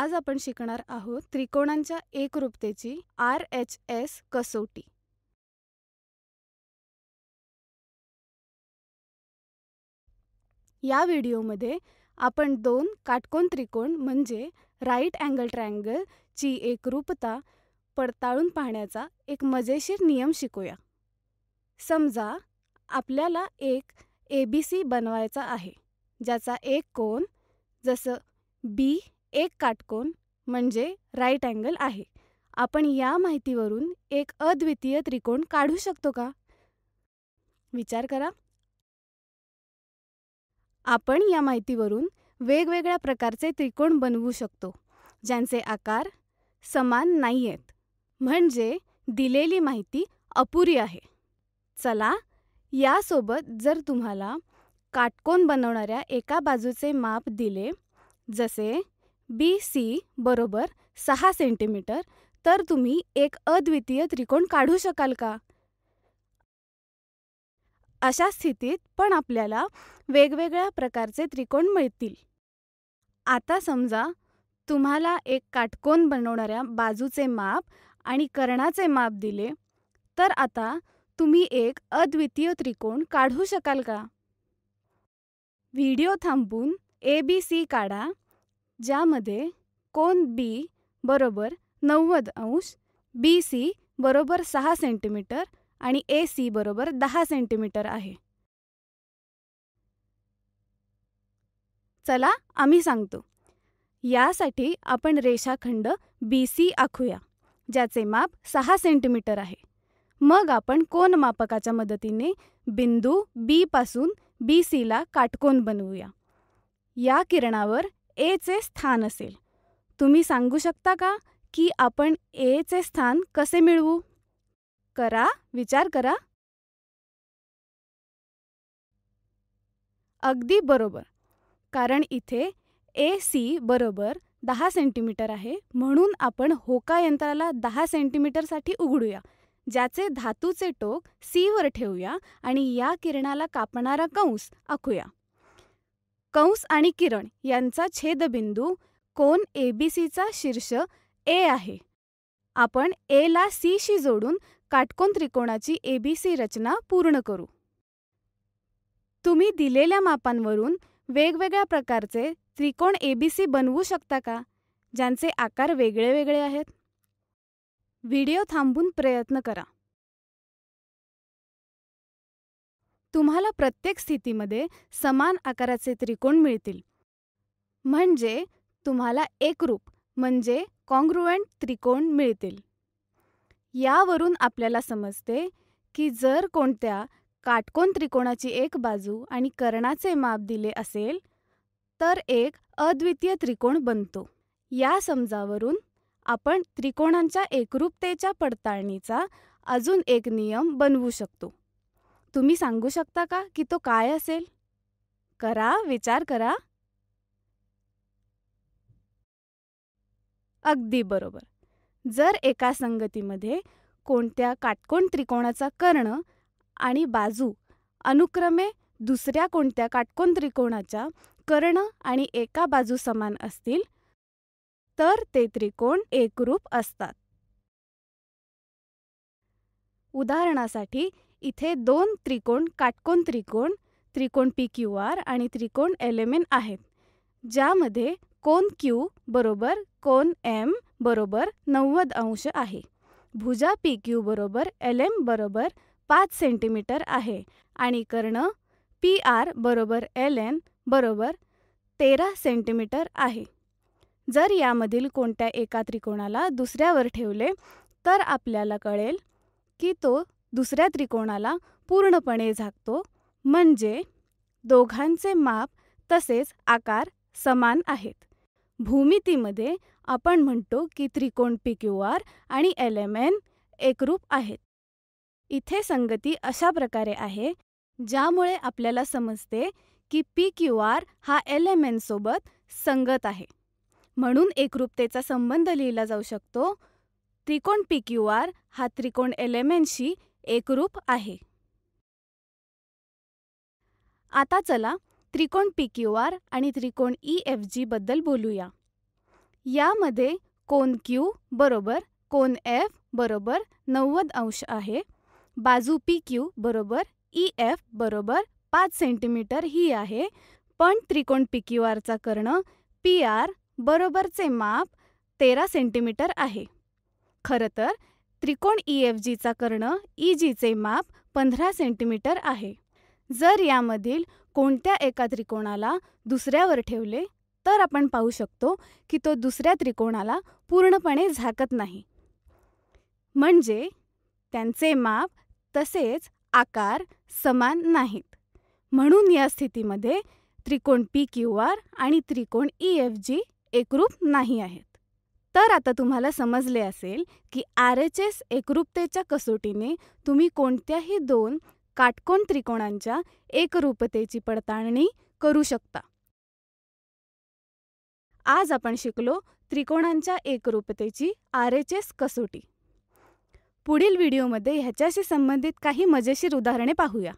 आज आपण शिकणार आहोत त्रिकोणांच्या एकरूपतेची आर एच एस कसोटी या व्हिडिओमध्ये आपण दोन काटकोन त्रिकोण म्हणजे राईट अँगल ट्रँगल ची एकरूपता पडताळून पाहण्याचा एक मजेशीर नियम शिकूया समजा आपल्याला एक ए बनवायचा आहे ज्याचा एक कोन जसं बी एक काटकोन म्हणजे राईट अँगल आहे आपण या माहितीवरून एक अद्वितीय त्रिकोण काढू शकतो का विचार करा आपण या माहितीवरून वेगवेगळ्या प्रकारचे त्रिकोण बनवू शकतो ज्यांचे आकार समान नाही आहेत म्हणजे दिलेली माहिती अपुरी आहे चला यासोबत जर तुम्हाला काटकोन बनवणाऱ्या एका बाजूचे माप दिले जसे बी सी बरोबर सहा सेंटीमीटर तर तुम्ही एक अद्वितीय त्रिकोण काढू शकाल का अशा स्थितीत पण आपल्याला वेगवेगळ्या प्रकारचे त्रिकोण मिळतील आता समजा तुम्हाला एक काटकोन बनवणाऱ्या बाजूचे माप आणि कर्णाचे माप दिले तर आता तुम्ही एक अद्वितीय त्रिकोण काढू शकाल का व्हिडिओ थांबून ए बी सी काढा ज्यामध्ये कोन बी बरोबर नव्वद अंश बी सी बरोबर सहा सेंटीमीटर आणि ए सी बरोबर दहा सेंटीमीटर आहे चला आम्ही सांगतो यासाठी आपण रेषाखंड बी सी आखूया ज्याचे माप सहा सेंटीमीटर आहे मग आपण कोन मापकाच्या मदतीने बिंदू बी पासून बी सीला काटकोन बनवूया या किरणावर एचे स्थान असेल तुम्ही सांगू शकता का की आपण ए चे स्थान कसे मिळवू करा विचार करा अगदी बरोबर कारण इथे ए सी बरोबर दहा सेंटीमीटर आहे म्हणून आपण होका यंत्राला दहा सेंटीमीटरसाठी उघडूया ज्याचे धातूचे टोक सीवर ठेवूया आणि या किरणाला कापणारा कंस आखूया कंस आणि किरण यांचा छेदबिंदू कोन एबीसीचा शीर्ष ए आहे आपण ए ला सी शी जोडून काटकोन त्रिकोणाची एबीसी रचना पूर्ण करू तुम्ही दिलेल्या मापांवरून वेगवेगळ्या प्रकारचे त्रिकोण एबीसी बनवू शकता का ज्यांचे आकार वेगळे वेगळे आहेत व्हिडिओ थांबून प्रयत्न करा तुम्हाला प्रत्येक स्थितीमध्ये समान आकाराचे त्रिकोण मिळतील म्हणजे तुम्हाला एकरूप म्हणजे कॉन्ग्रुएंट त्रिकोण मिळतील यावरून आपल्याला समजते की जर कोणत्या काटकोन त्रिकोणाची एक बाजू आणि कर्णाचे माप दिले असेल तर एक अद्वितीय त्रिकोण बनतो या समजावरून आपण त्रिकोणांच्या एकरूपतेच्या पडताळणीचा अजून एक नियम बनवू शकतो तुम्ही सांगू शकता का की तो काय असेल करा विचार करा अगदी बरोबर जर एका संगतीमध्ये कोणत्या काटकोण त्रिकोणाचा कर्ण आणि बाजू अनुक्रमे दुसऱ्या कोणत्या काटकोण त्रिकोणाच्या कर्ण आणि एका बाजू समान असतील तर ते त्रिकोण एकरूप असतात उदाहरणासाठी इथे दोन त्रिकोण काटकोन त्रिकोण त्रिकोण पी क्यू आर आणि त्रिकोण एल एम एन आहेत ज्यामध्ये कोन क्यू बरोबर कोन एम बरोबर नव्वद अंश आहे भुजा पी क्यू बरोबर एल एम बरोबर पाच सेंटीमीटर आहे आणि कर्ण पी आर बरोबर एल एन बरोबर तेरा सेंटीमीटर आहे जर यामधील कोणत्या एका त्रिकोणाला दुसऱ्यावर ठेवले तर आपल्याला कळेल की तो दुसऱ्या त्रिकोणाला पूर्णपणे झाकतो म्हणजे दोघांचे माप तसेच आकार समान आहेत भूमितीमध्ये आपण म्हणतो की त्रिकोण पी क्यू आर आणि एल एम एन एकरूप आहेत इथे संगती अशा प्रकारे आहे ज्यामुळे आपल्याला समजते की पी क्यू आर हा एल एम संगत आहे म्हणून एकरूपतेचा संबंध लिहिला जाऊ शकतो त्रिकोण पी क्यू आर हा त्रिकोण एल एम एनशी एकरूप आहे आता चला त्रिकोण पी आर आणि त्रिकोण ई एफ जी बद्दल बोलूया यामध्ये कोन क्यू बरोबर कोन एफ बरोबर नव्वद अंश आहे बाजू पी क्यू बरोबर ई एफ बरोबर पाच सेंटीमीटर ही आहे पण त्रिकोण पी क्यू आरचा कर्ण पी आर बरोबरचे माप तेरा सेंटीमीटर आहे खरं तर त्रिकोण ईएफजीचा e कर्ण ईजीचे e माप पंधरा सेंटीमीटर आहे जर यामधील कोणत्या एका त्रिकोणाला दुसऱ्यावर ठेवले तर आपण पाहू शकतो की तो दुसऱ्या त्रिकोणाला पूर्णपणे झाकत नाही म्हणजे त्यांचे माप तसेच आकार समान नाहीत म्हणून या स्थितीमध्ये त्रिकोण पी क्यू आर आणि त्रिकोण ई एफ जी एकरूप नाही आहेत तर आता तुम्हाला समजले असेल की आर एच एस एकरूपतेच्या कसोटीने तुम्ही कोणत्याही दोन काटकोन त्रिकोणांच्या एकरूपतेची पडताळणी करू शकता आज आपण शिकलो त्रिकोणांच्या एकरूपतेची आर एच एस कसोटी पुढील व्हिडिओमध्ये ह्याच्याशी संबंधित काही मजेशीर उदाहरणे पाहूया